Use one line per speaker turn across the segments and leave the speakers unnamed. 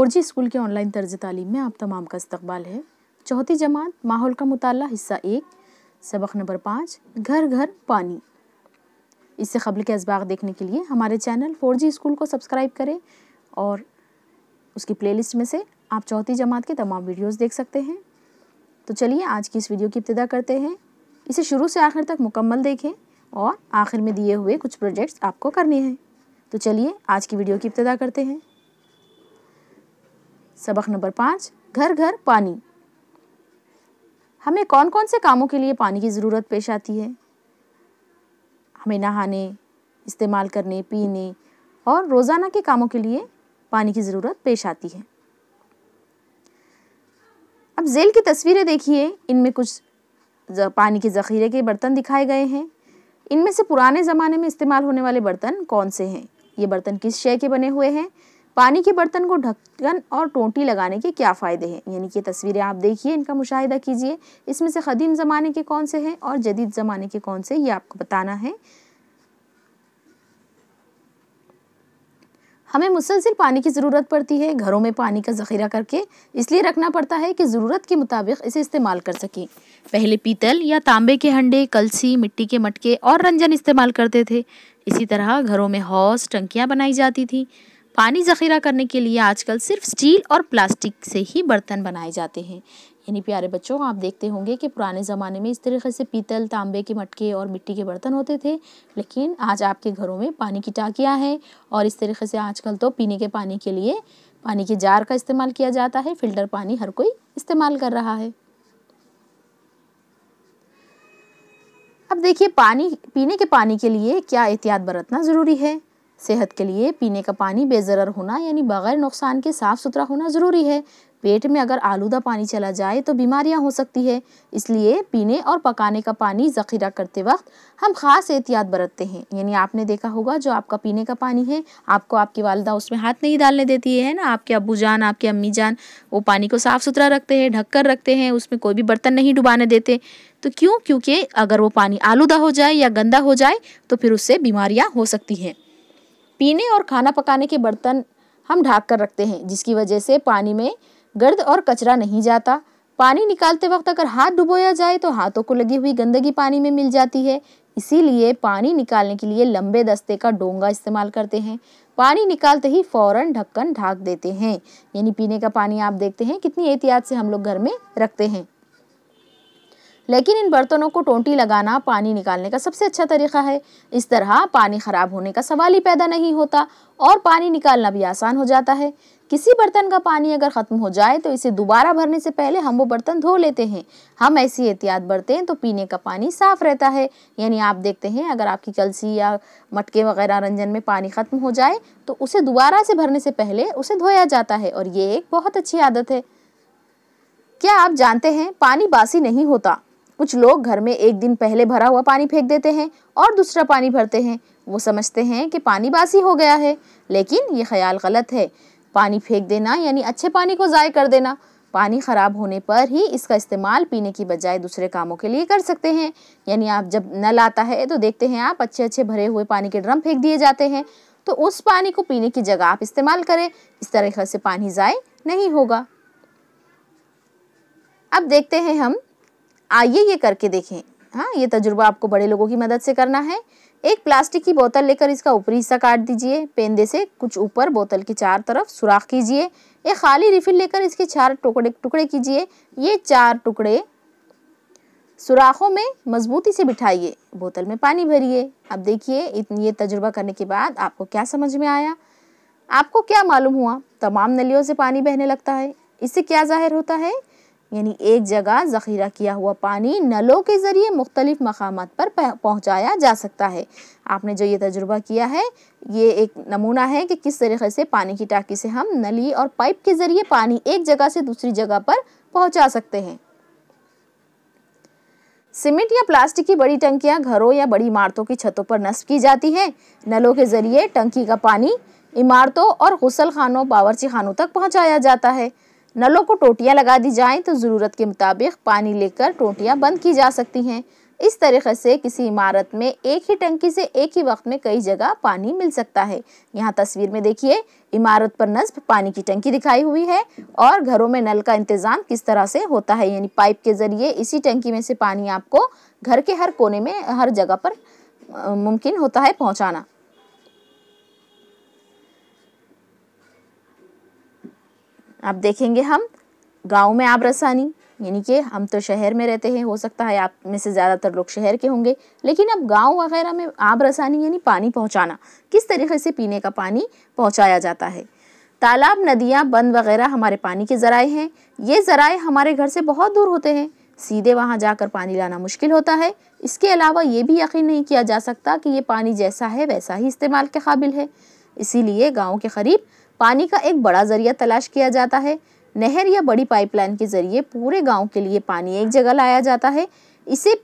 four G school के online तर्ज तालीम में आप तमाम का इस्तबाल है चौथी जमात माहौल का मुताल हिस्सा एक सबक नंबर पाँच घर घर पानी इससे खबर के इसबाक देखने के लिए हमारे चैनल फोर जी स्कूल को सब्सक्राइब करें और उसकी प्ले लिस्ट में से आप चौथी जमात के तमाम वीडियोज़ देख सकते हैं तो चलिए आज की इस वीडियो की इब्तदा करते हैं इसे शुरू से आखिर तक मुकम्मल देखें और आखिर में दिए हुए कुछ प्रोजेक्ट्स आपको करने हैं तो चलिए आज की वीडियो की इब्तदा करते हैं सबक नंबर पाँच घर घर पानी हमें कौन कौन से कामों के लिए पानी की ज़रूरत पेश आती है हमें नहाने इस्तेमाल करने पीने और रोज़ाना के कामों के लिए पानी की ज़रूरत पेश आती है अब जेल की तस्वीरें देखिए इनमें कुछ पानी के ज़ख़ीरे के बर्तन दिखाए गए हैं इनमें से पुराने ज़माने में इस्तेमाल होने वाले बर्तन कौन से हैं ये बर्तन किस शय के बने हुए हैं पानी के बर्तन को ढक्कन और टोंटी लगाने के क्या फ़ायदे हैं यानी कि तस्वीरें आप देखिए इनका मुशाहिदा कीजिए इसमें से कदीम ज़माने के कौन से हैं और जदीद ज़माने के कौन से ये आपको बताना है हमें मुसलसिल पानी की ज़रूरत पड़ती है घरों में पानी का ज़ख़ीरा करके इसलिए रखना पड़ता है कि ज़रूरत के मुताबिक इसे इस्तेमाल कर सकें पहले पीतल या तांबे के हंडे कलसी मिट्टी के मटके और रंजन इस्तेमाल करते थे इसी तरह घरों में हौस टंकियाँ बनाई जाती थी पानी ज़ख़ीरा करने के लिए आजकल सिर्फ स्टील और प्लास्टिक से ही बर्तन बनाए जाते हैं यानी प्यारे बच्चों आप देखते होंगे कि पुराने ज़माने में इस तरीके से पीतल तांबे के मटके और मिट्टी के बर्तन होते थे लेकिन आज आपके घरों में पानी की टाकियाँ हैं और इस तरीके से आजकल तो पीने के पानी के लिए पानी के जार का इस्तेमाल किया जाता है फिल्टर पानी हर कोई इस्तेमाल कर रहा है अब देखिए पानी पीने के पानी के लिए क्या एहतियात बरतना ज़रूरी है सेहत के लिए पीने का पानी बेज़र होना यानी बग़ैर नुकसान के साफ़ सुथरा होना ज़रूरी है पेट में अगर आलूदा पानी चला जाए तो बीमारियां हो सकती है इसलिए पीने और पकाने का पानी ज़ख़ीरा करते वक्त हम ख़ास एहतियात बरतते हैं यानी आपने देखा होगा जो आपका पीने का पानी है आपको आपकी वालदा उसमें हाथ नहीं डालने देती है ना आपके अबू जान आपके अम्मी जान वो पानी को साफ़ सुथरा रखते हैं ढक कर रखते हैं उसमें कोई भी बर्तन नहीं डुबाने देते तो क्यों क्योंकि अगर वो पानी आलूदा हो जाए या गंदा हो जाए तो फिर उससे बीमारियाँ हो सकती हैं पीने और खाना पकाने के बर्तन हम ढाक कर रखते हैं जिसकी वजह से पानी में गर्द और कचरा नहीं जाता पानी निकालते वक्त अगर हाथ डुबोया जाए तो हाथों को लगी हुई गंदगी पानी में मिल जाती है इसीलिए पानी निकालने के लिए लंबे दस्ते का डोंगा इस्तेमाल करते हैं पानी निकालते ही फौरन ढक्कन ढाक देते हैं यानी पीने का पानी आप देखते हैं कितनी एहतियात से हम लोग घर में रखते हैं लेकिन इन बर्तनों को टोंटी लगाना पानी निकालने का सबसे अच्छा तरीका है इस तरह पानी ख़राब होने का सवाल ही पैदा नहीं होता और पानी निकालना भी आसान हो जाता है किसी बर्तन का पानी अगर ख़त्म हो जाए तो इसे दोबारा भरने से पहले हम वो बर्तन धो लेते हैं हम ऐसी एहतियात बरतें तो पीने का पानी साफ़ रहता है यानी आप देखते हैं अगर आपकी कलसी या मटके वगैरह रंजन में पानी ख़त्म हो जाए तो उसे दोबारा से भरने से पहले उसे धोया जाता है और ये एक बहुत अच्छी आदत है क्या आप जानते हैं पानी बासी नहीं होता कुछ लोग घर में एक दिन पहले भरा हुआ पानी फेंक देते हैं और दूसरा पानी भरते हैं वो समझते हैं कि पानी बासी हो गया है लेकिन ये ख्याल गलत है पानी फेंक देना यानी अच्छे पानी को ज़ाय कर देना पानी ख़राब होने पर ही इसका इस्तेमाल पीने की बजाय दूसरे कामों के लिए कर सकते हैं यानी आप जब नल आता है तो देखते हैं आप अच्छे अच्छे भरे हुए पानी के ड्रम फेंक दिए जाते हैं तो उस पानी को पीने की जगह आप इस्तेमाल करें इस तरह से पानी ज़ाय नहीं होगा अब देखते हैं हम आइए ये करके देखें हाँ ये तजुर्बा आपको बड़े लोगों की मदद से करना है एक प्लास्टिक की बोतल लेकर इसका ऊपरी हिस्सा काट दीजिए पेंदे से कुछ ऊपर बोतल के चार तरफ सुराख कीजिए एक खाली रिफिल लेकर इसके चार टुकड़े टुकड़े कीजिए ये चार टुकड़े सुराखों में मजबूती से बिठाइए बोतल में पानी भरिए अब देखिए इतनी ये तजुर्बा करने के बाद आपको क्या समझ में आया आपको क्या मालूम हुआ तमाम नलियों से पानी बहने लगता है इससे क्या जाहिर होता है यानी एक जगह ज़ख़ीरा किया हुआ पानी नलों के ज़रिए मुख्तलिफ़ मकाम पर पहुँचाया जा सकता है आपने जो ये तजुर्बा किया है ये एक नमूना है कि किस तरीके से पानी की टाकी से हम नली और पाइप के ज़रिए पानी एक जगह से दूसरी जगह पर पहुँचा सकते हैं सीमेंट या प्लास्टिक की बड़ी टंकियां घरों या बड़ी इमारतों की छतों पर नस्ब की जाती हैं नलों के ज़रिए टंकी का पानी इमारतों और गुसल खानों बावरची खानों तक पहुंचाया जाता है नलों को टोटियाँ लगा दी जाएं तो ज़रूरत के मुताबिक पानी लेकर टोटियाँ बंद की जा सकती हैं इस तरीके से किसी इमारत में एक ही टंकी से एक ही वक्त में कई जगह पानी मिल सकता है यहाँ तस्वीर में देखिए इमारत पर नस्ब पानी की टंकी दिखाई हुई है और घरों में नल का इंतज़ाम किस तरह से होता है यानी पाइप के ज़रिए इसी टंकी में से पानी आपको घर के हर कोने में हर जगह पर मुमकिन होता है पहुँचाना अब देखेंगे हम गांव में आब रसानी यानी कि हम तो शहर में रहते हैं हो सकता है आप में से ज़्यादातर लोग शहर के होंगे लेकिन अब गांव वगैरह में आब रसानी यानी पानी पहुंचाना किस तरीके से पीने का पानी पहुंचाया जाता है तालाब नदियाँ बंद वगैरह हमारे पानी के ज़राए हैं ये ज़राए हमारे घर से बहुत दूर होते हैं सीधे वहाँ जाकर पानी लाना मुश्किल होता है इसके अलावा ये भी यकीन नहीं किया जा सकता कि ये पानी जैसा है वैसा ही इस्तेमाल के काबिल है इसीलिए गाँव के करीब पानी का एक बड़ा जरिया तलाश किया जाता है नहर या बड़ी पाइपलाइन के जरिए पूरे गांव के लिए पानी एक जगह लाया जाता है इसे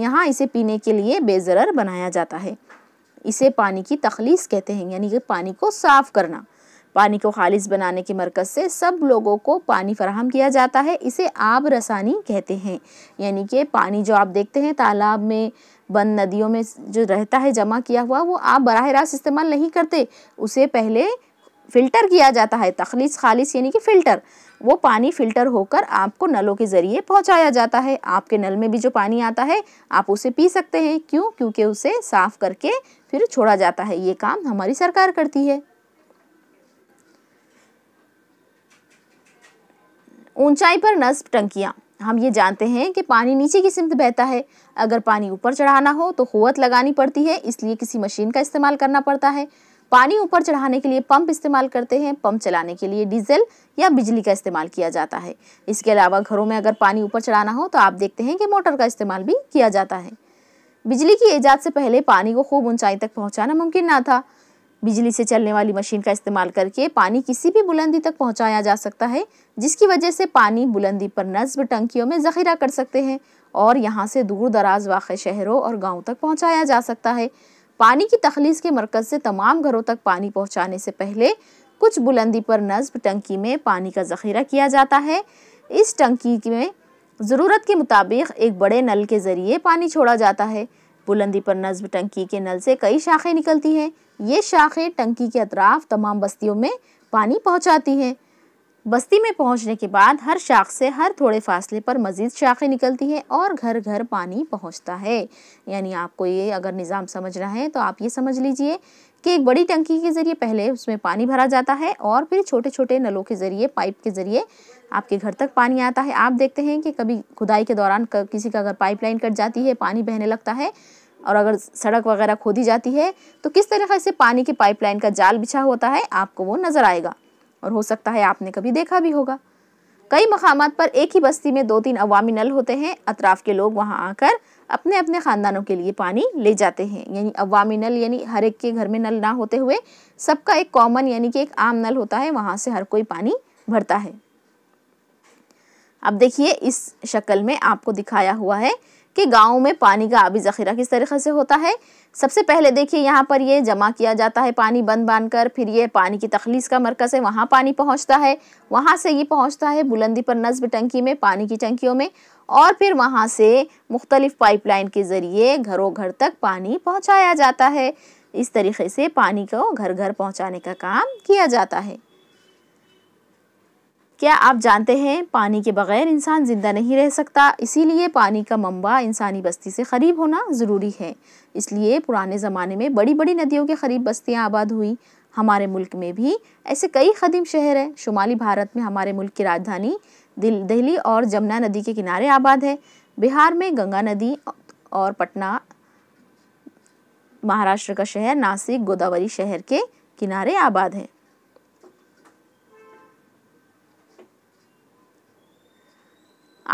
यहाँ इसे पीने के लिए बेजरर बनाया जाता है इसे पानी की तखलीस कहते हैं यानी कि पानी को साफ़ करना पानी को खालिज बनाने के मरकज़ से सब लोगों को पानी फराहम किया जाता है इसे आब रसानी कहते हैं यानी कि पानी जो आप देखते हैं तालाब में बंद नदियों में जो रहता है जमा किया हुआ वो आप बरह रास्त इस्तेमाल नहीं करते उसे पहले फ़िल्टर किया जाता है तखलीस खालिश यानी कि फ़िल्टर वो पानी फ़िल्टर होकर आपको नलों के ज़रिए पहुंचाया जाता है आपके नल में भी जो पानी आता है आप उसे पी सकते हैं क्यों क्योंकि उसे साफ़ करके फिर छोड़ा जाता है ये काम हमारी सरकार करती है ऊंचाई पर नस्ब टंकियाँ हम ये जानते हैं कि पानी नीचे की सिमत बहता है अगर पानी ऊपर चढ़ाना हो तो कुत लगानी पड़ती है इसलिए किसी मशीन का इस्तेमाल करना पड़ता है पानी ऊपर चढ़ाने के लिए पंप इस्तेमाल करते हैं पंप चलाने के लिए डीजल या बिजली का इस्तेमाल किया जाता है इसके अलावा घरों में अगर पानी ऊपर चढ़ाना हो तो आप देखते हैं कि मोटर का इस्तेमाल भी किया जाता है बिजली की ईजाद से पहले पानी को खूब ऊंचाई तक पहुंचाना मुमकिन ना था बिजली से चलने वाली मशीन का इस्तेमाल करके पानी किसी भी बुलंदी तक पहुंचाया जा सकता है जिसकी वजह से पानी बुलंदी पर नस्ब टंकियों में ज़खीरा कर सकते हैं और यहाँ से दूर दराज वाक़ शहरों और गाँव तक पहुँचाया जा सकता है पानी की तखलीस के मरकज़ से तमाम घरों तक पानी पहुँचाने से पहले कुछ बुलंदी पर नस्ब टंकी में पानी का ज़ख़ीरा किया जाता है इस टंकी में ज़रूरत के मुताबिक एक बड़े नल के ज़रिए पानी छोड़ा जाता है बुलंदी पर नस्ब टंकी के नल से कई शाखें निकलती हैं ये शाखें टंकी के अतराफ तमाम बस्तियों में पानी पहुँचाती हैं बस्ती में पहुंचने के बाद हर शाख से हर थोड़े फासले पर मज़ीद शाखें निकलती हैं और घर घर पानी पहुंचता है यानी आपको ये अगर निज़ाम समझना है तो आप ये समझ लीजिए कि एक बड़ी टंकी के ज़रिए पहले उसमें पानी भरा जाता है और फिर छोटे छोटे नलों के ज़रिए पाइप के ज़रिए आपके घर तक पानी आता है आप देखते हैं कि कभी खुदाई के दौरान किसी का अगर पाइपलाइन कट जाती है पानी बहने लगता है और अगर सड़क वगैरह खोदी जाती है तो किस तरीके से पानी की पाइपलाइन का जाल बिछा होता है आपको वो नज़र आएगा और हो सकता है आपने कभी देखा भी होगा कई मकाम पर एक ही बस्ती में दो तीन अवामी नल होते हैं अतराफ के लोग वहाँ आकर अपने अपने ख़ानदानों के लिए पानी ले जाते हैं यानी अवामी नल यानी हर एक के घर में नल ना होते हुए सबका एक कॉमन यानी कि एक आम नल होता है वहाँ से हर कोई पानी भरता है अब देखिए इस शक्ल में आपको दिखाया हुआ है कि गाँव में पानी का आबी ज़ख़ीरा किस तरीके से होता है सबसे पहले देखिए यहाँ पर ये जमा किया जाता है पानी बंद बांध कर फिर ये पानी की तखलीस का मरकज़ है वहाँ पानी पहुँचता है वहाँ से ये पहुँचता है बुलंदी पर नस्ब टंकी में पानी की टंकियों में और फिर वहाँ से मुख्तलिफ़ पाइपलाइन के ज़रिए घरों घर तक पानी पहुँचाया जाता है इस तरीके से पानी को घर घर पहुँचाने का काम किया जाता है क्या आप जानते हैं पानी के बगैर इंसान ज़िंदा नहीं रह सकता इसीलिए पानी का मंबा इंसानी बस्ती से करीब होना ज़रूरी है इसलिए पुराने ज़माने में बड़ी बड़ी नदियों के करीब बस्तियाँ आबाद हुई हमारे मुल्क में भी ऐसे कई कदीम शहर हैं शुमाली भारत में हमारे मुल्क की राजधानी दिल दिल्ली और जमुना नदी के किनारे आबाद है बिहार में गंगा नदी और पटना महाराष्ट्र का शहर नासिक गोदावरी शहर के किनारे आबाद हैं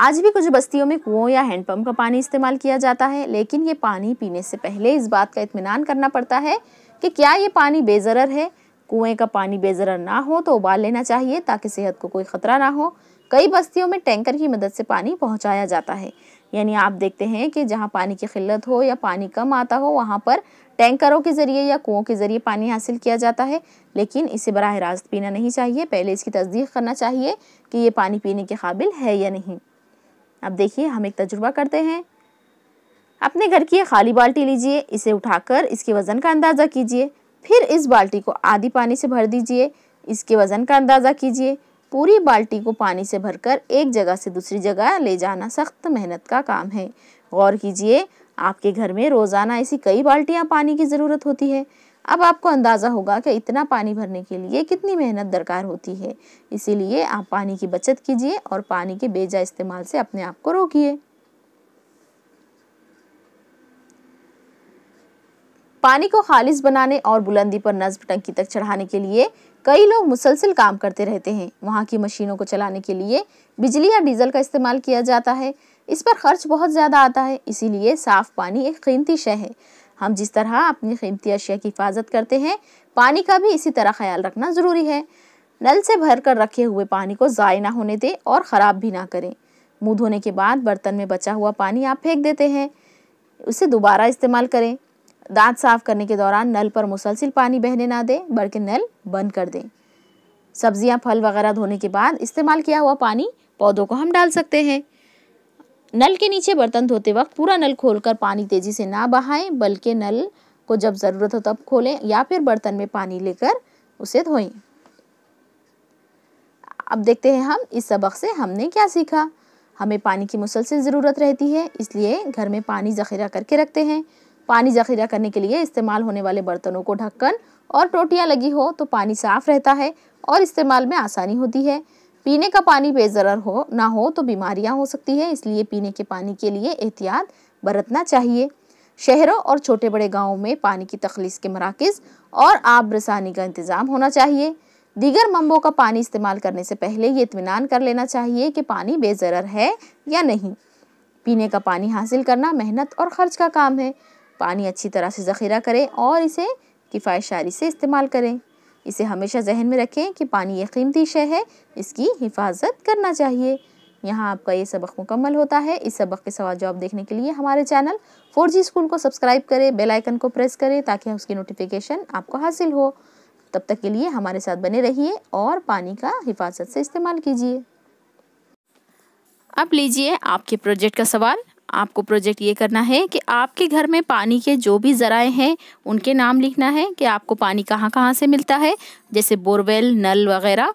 आज भी कुछ बस्तियों में कुओं या हैंडपम्प का पानी इस्तेमाल किया जाता है लेकिन ये पानी पीने से पहले इस बात का इतमान करना पड़ता है कि क्या ये पानी बेजरर है कुएं का पानी बेजरर ना हो तो उबाल लेना चाहिए ताकि सेहत को कोई ख़तरा ना हो कई बस्तियों में टैंकर की मदद से पानी पहुंचाया जाता है यानी आप देखते हैं कि जहां पानी की किल्लत हो या पानी कम आता हो वहां पर टैंकरों के ज़रिए या कुओं के ज़रिए पानी हासिल किया जाता है लेकिन इसे बरह रास्त पीना नहीं चाहिए पहले इसकी तस्दीक करना चाहिए कि ये पानी पीने के काबिल है या नहीं अब देखिए हम एक तजुर्बा करते हैं अपने घर की खाली बाल्टी लीजिए इसे उठाकर इसके वज़न का अंदाज़ा कीजिए फिर इस बाल्टी को आधी पानी से भर दीजिए इसके वज़न का अंदाज़ा कीजिए पूरी बाल्टी को पानी से भरकर एक जगह से दूसरी जगह ले जाना सख्त मेहनत का काम है गौर कीजिए आपके घर में रोज़ाना ऐसी कई बाल्टियाँ पानी की ज़रूरत होती है अब आपको अंदाज़ा होगा कि इतना पानी भरने के लिए कितनी मेहनत दरकार होती है इसीलिए आप पानी की बचत कीजिए और पानी के बेजा इस्तेमाल से अपने आप को रोकिए पानी को खालिज बनाने और बुलंदी पर नजब टंकी तक चढ़ाने के लिए कई लोग मुसलसिल काम करते रहते हैं वहाँ की मशीनों को चलाने के लिए बिजली या डीजल का इस्तेमाल किया जाता है इस पर खर्च बहुत ज़्यादा आता है इसीलिए साफ़ पानी एक कीमती शय है हम जिस तरह अपनी कीमती अशिया की हिफाजत करते हैं पानी का भी इसी तरह ख्याल रखना ज़रूरी है नल से भर कर रखे हुए पानी को ज़ाय ना होने दें और ख़राब भी ना करें मुँह धोने के बाद बर्तन में बचा हुआ पानी आप फेंक देते हैं उसे दोबारा इस्तेमाल करें दांत साफ करने के दौरान नल पर मुसलसिल पानी बहने ना दें बल्कि नल बंद कर दें सब्जियां फल वगैरह धोने के बाद इस्तेमाल किया हुआ पानी पौधों को हम डाल सकते हैं नल के नीचे बर्तन धोते वक्त पूरा नल खोलकर पानी तेज़ी से ना बहाएं बल्कि नल को जब ज़रूरत हो तब खोलें या फिर बर्तन में पानी लेकर उसे धोएं अब देखते हैं हम इस सबक से हमने क्या सीखा हमें पानी की मुसलसल ज़रूरत रहती है इसलिए घर में पानी ज़ख़ीरा करके रखते हैं पानी ज़ख़ीरा करने के लिए इस्तेमाल होने वाले बर्तनों को ढक्कन और टोटियाँ लगी हो तो पानी साफ़ रहता है और इस्तेमाल में आसानी होती है पीने का पानी बेजर हो ना हो तो बीमारियां हो सकती है इसलिए पीने के पानी के लिए एहतियात बरतना चाहिए शहरों और छोटे बड़े गाँवों में पानी की तखलीस के मराकज़ और आब रसानी का इंतज़ाम होना चाहिए दीगर मम्बों का पानी इस्तेमाल करने से पहले ये इतमान कर लेना चाहिए कि पानी बेजर है या नहीं पीने का पानी हासिल करना मेहनत और ख़र्च का काम है पानी अच्छी तरह से ज़ख़ीरा करें और इसे किफ़ायत शारी से इस्तेमाल करें इसे हमेशा जहन में रखें कि पानी एक कीमती शय है इसकी हिफाजत करना चाहिए यहाँ आपका ये सबक मुकम्मल होता है इस सबक के सवाल जवाब देखने के लिए हमारे चैनल फोर जी स्कूल को सब्सक्राइब करें बेल आइकन को प्रेस करें ताकि उसकी नोटिफिकेशन आपको हासिल हो तब तक के लिए हमारे साथ बने रहिए और पानी का हिफाजत से इस्तेमाल कीजिए अब लीजिए आपके प्रोजेक्ट का सवाल आपको प्रोजेक्ट ये करना है कि आपके घर में पानी के जो भी ज़राए हैं उनके नाम लिखना है कि आपको पानी कहाँ कहाँ से मिलता है जैसे बोरवेल नल वगैरह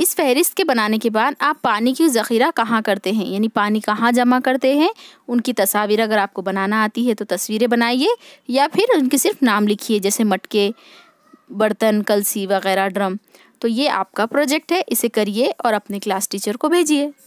इस फहरिस्त के बनाने के बाद आप पानी की ज़ख़ीरा कहाँ करते हैं यानी पानी कहाँ जमा करते हैं उनकी तस्वीर अगर आपको बनाना आती है तो तस्वीरें बनाइए या फिर उनके सिर्फ नाम लिखिए जैसे मटके बर्तन कलसी वगैरह ड्रम तो ये आपका प्रोजेक्ट है इसे करिए और अपने क्लास टीचर को भेजिए